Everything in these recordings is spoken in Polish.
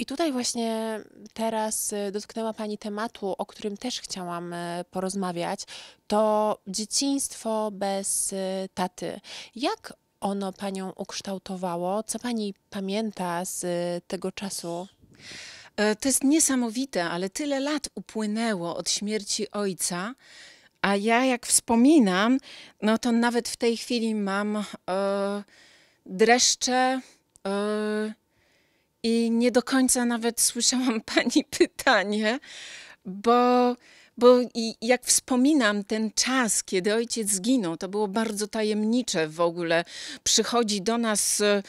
I tutaj właśnie teraz y, dotknęła Pani tematu, o którym też chciałam y, porozmawiać, to dzieciństwo bez y, taty. Jak ono Panią ukształtowało? Co Pani pamięta z tego czasu? E, to jest niesamowite, ale tyle lat upłynęło od śmierci ojca, a ja jak wspominam, no to nawet w tej chwili mam e, dreszcze, e, i nie do końca nawet słyszałam pani pytanie, bo, bo jak wspominam ten czas, kiedy ojciec zginął, to było bardzo tajemnicze w ogóle. Przychodzi do nas e,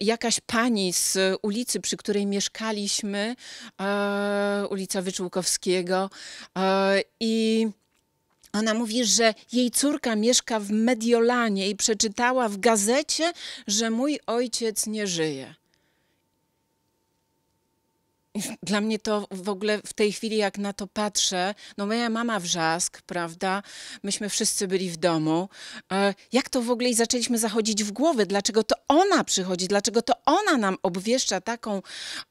jakaś pani z ulicy, przy której mieszkaliśmy, e, ulica Wyczółkowskiego e, i... Ona mówi, że jej córka mieszka w Mediolanie i przeczytała w gazecie, że mój ojciec nie żyje dla mnie to w ogóle w tej chwili, jak na to patrzę, no moja mama wrzask, prawda? Myśmy wszyscy byli w domu. E, jak to w ogóle i zaczęliśmy zachodzić w głowy? Dlaczego to ona przychodzi? Dlaczego to ona nam obwieszcza taką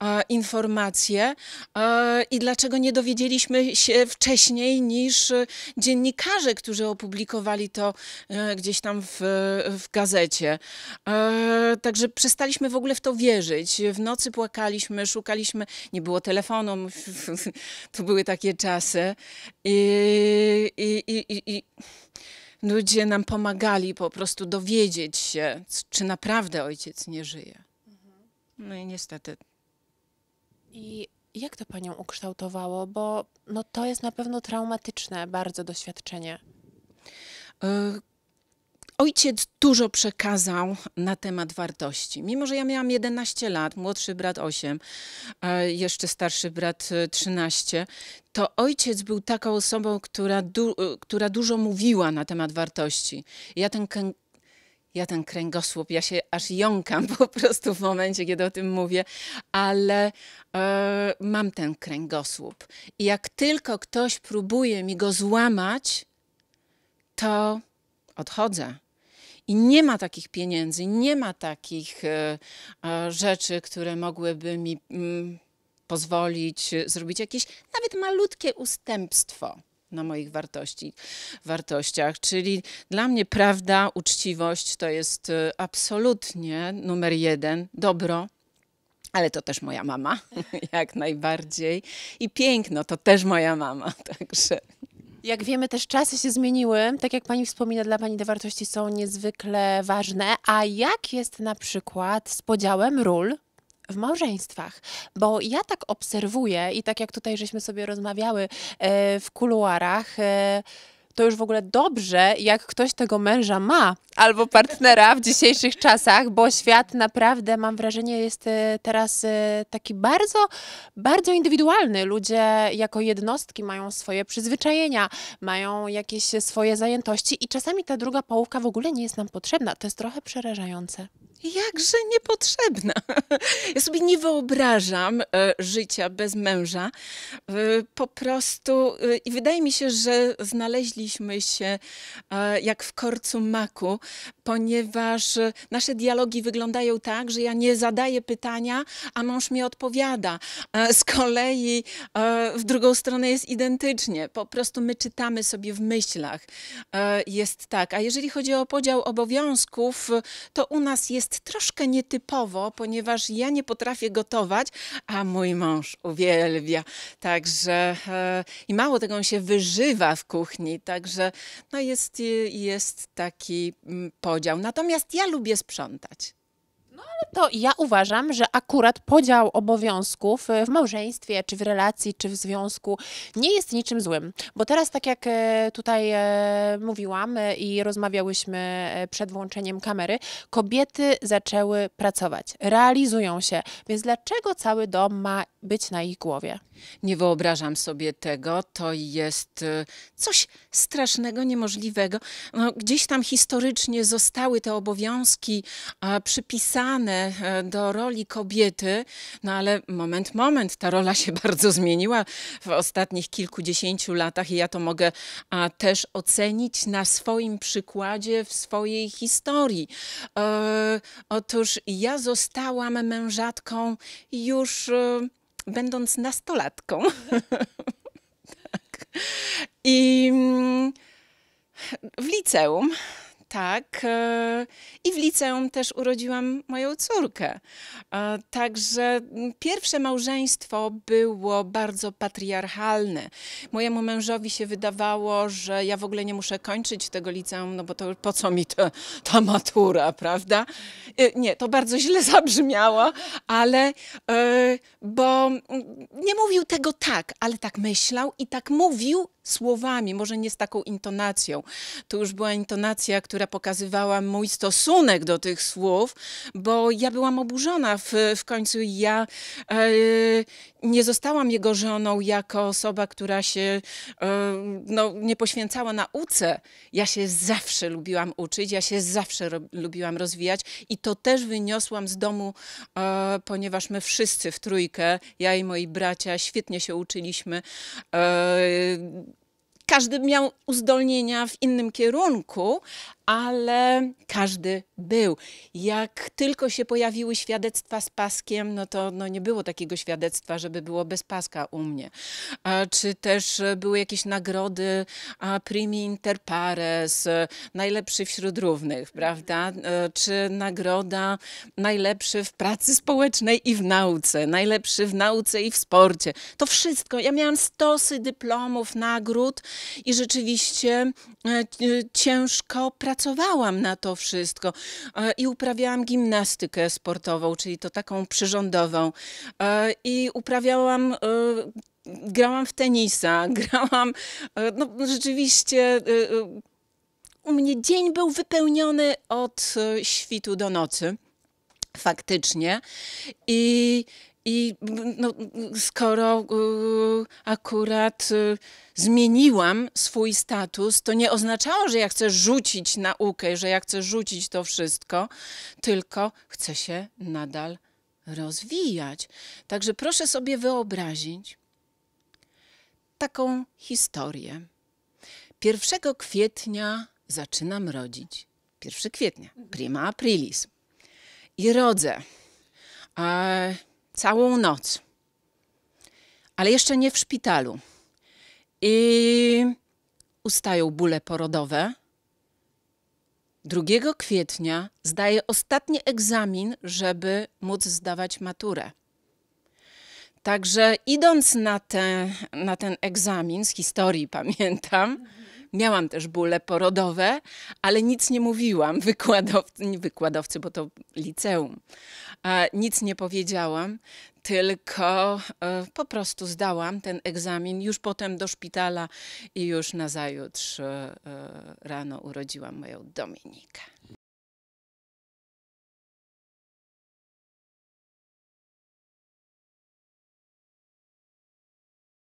e, informację? E, I dlaczego nie dowiedzieliśmy się wcześniej niż dziennikarze, którzy opublikowali to gdzieś tam w, w gazecie? Także przestaliśmy w ogóle w to wierzyć. W nocy płakaliśmy, szukaliśmy, nie nie było telefonu, to były takie czasy. I, i, i, i ludzie nam pomagali po prostu dowiedzieć się, czy naprawdę ojciec nie żyje. Mhm. No i niestety. I jak to panią ukształtowało? Bo no, to jest na pewno traumatyczne bardzo doświadczenie. E, Ojciec dużo przekazał na temat wartości. Mimo, że ja miałam 11 lat, młodszy brat 8, e, jeszcze starszy brat 13, e, to ojciec był taką osobą, która, du e, która dużo mówiła na temat wartości. Ja ten ja ten kręgosłup, ja się aż jąkam po prostu w momencie, kiedy o tym mówię, ale e, mam ten kręgosłup. I jak tylko ktoś próbuje mi go złamać, to odchodzę. I nie ma takich pieniędzy, nie ma takich e, e, rzeczy, które mogłyby mi mm, pozwolić e, zrobić jakieś nawet malutkie ustępstwo na moich wartości, wartościach. Czyli dla mnie prawda, uczciwość to jest absolutnie numer jeden, dobro. Ale to też moja mama, jak najbardziej. I piękno to też moja mama, także. Jak wiemy, też czasy się zmieniły. Tak jak pani wspomina, dla pani te wartości są niezwykle ważne. A jak jest na przykład z podziałem ról w małżeństwach. Bo ja tak obserwuję i tak jak tutaj żeśmy sobie rozmawiały e, w kuluarach, e, to już w ogóle dobrze, jak ktoś tego męża ma albo partnera w dzisiejszych czasach, bo świat naprawdę, mam wrażenie, jest y, teraz y, taki bardzo, bardzo indywidualny. Ludzie jako jednostki mają swoje przyzwyczajenia, mają jakieś swoje zajętości i czasami ta druga połówka w ogóle nie jest nam potrzebna. To jest trochę przerażające jakże niepotrzebna. Ja sobie nie wyobrażam e, życia bez męża. E, po prostu e, i wydaje mi się, że znaleźliśmy się jak w korcu maku, ponieważ nasze dialogi wyglądają tak, że ja nie zadaję pytania, a mąż mi odpowiada. Z kolei w drugą stronę jest identycznie. Po prostu my czytamy sobie w myślach. Jest tak. A jeżeli chodzi o podział obowiązków, to u nas jest jest troszkę nietypowo, ponieważ ja nie potrafię gotować, a mój mąż uwielbia. Także e, i mało tego, on się wyżywa w kuchni, także no jest, jest taki mm, podział. Natomiast ja lubię sprzątać. No to ja uważam, że akurat podział obowiązków e, w małżeństwie, czy w relacji, czy w związku nie jest niczym złym. Bo teraz, tak jak e, tutaj e, mówiłam i rozmawiałyśmy przed włączeniem kamery, kobiety zaczęły pracować, realizują się. Więc dlaczego cały dom ma być na ich głowie? Nie wyobrażam sobie tego. To jest coś strasznego, niemożliwego. No, gdzieś tam historycznie zostały te obowiązki przypisane E, do roli kobiety, no ale moment, moment, ta rola się bardzo zmieniła w ostatnich kilkudziesięciu latach i ja to mogę a, też ocenić na swoim przykładzie, w swojej historii. E, otóż ja zostałam mężatką już e, będąc nastolatką. tak. I mm, w liceum tak. E, I w liceum też urodziłam moją córkę. E, także pierwsze małżeństwo było bardzo patriarchalne. Mojemu mężowi się wydawało, że ja w ogóle nie muszę kończyć tego liceum, no bo to po co mi ta, ta matura, prawda? E, nie, to bardzo źle zabrzmiało, ale bo nie mówił tego tak, ale tak myślał i tak mówił słowami, może nie z taką intonacją. To już była intonacja, która pokazywała mój stosunek do tych słów, bo ja byłam oburzona w, w końcu. Ja e, nie zostałam jego żoną jako osoba, która się e, no, nie poświęcała nauce. Ja się zawsze lubiłam uczyć, ja się zawsze ro, lubiłam rozwijać i to też wyniosłam z domu, e, ponieważ my wszyscy w trójkę, ja i moi bracia, świetnie się uczyliśmy e, każdy miał uzdolnienia w innym kierunku, ale każdy był. Jak tylko się pojawiły świadectwa z paskiem, no to no nie było takiego świadectwa, żeby było bez paska u mnie. czy też były jakieś nagrody primi inter pares, najlepszy wśród równych, prawda? E, czy nagroda najlepszy w pracy społecznej i w nauce, najlepszy w nauce i w sporcie. To wszystko. Ja miałam stosy dyplomów, nagród, i rzeczywiście e, e, ciężko pracowałam na to wszystko e, i uprawiałam gimnastykę sportową, czyli to taką przyrządową i uprawiałam grałam w tenisa, grałam, no rzeczywiście u mnie dzień był wypełniony od świtu do nocy. Faktycznie. I i no, skoro y, akurat y, zmieniłam swój status, to nie oznaczało, że ja chcę rzucić naukę, że ja chcę rzucić to wszystko, tylko chcę się nadal rozwijać. Także proszę sobie wyobrazić taką historię. 1 kwietnia zaczynam rodzić. 1 kwietnia, prima aprilis. I rodzę. A całą noc, ale jeszcze nie w szpitalu. I ustają bóle porodowe. 2 kwietnia zdaje ostatni egzamin, żeby móc zdawać maturę. Także idąc na, te, na ten egzamin, z historii pamiętam, Miałam też bóle porodowe, ale nic nie mówiłam wykładowcy, nie wykładowcy bo to liceum. Nic nie powiedziałam, tylko e, po prostu zdałam ten egzamin już potem do szpitala i już na nazajutrz e, e, rano urodziłam moją Dominikę.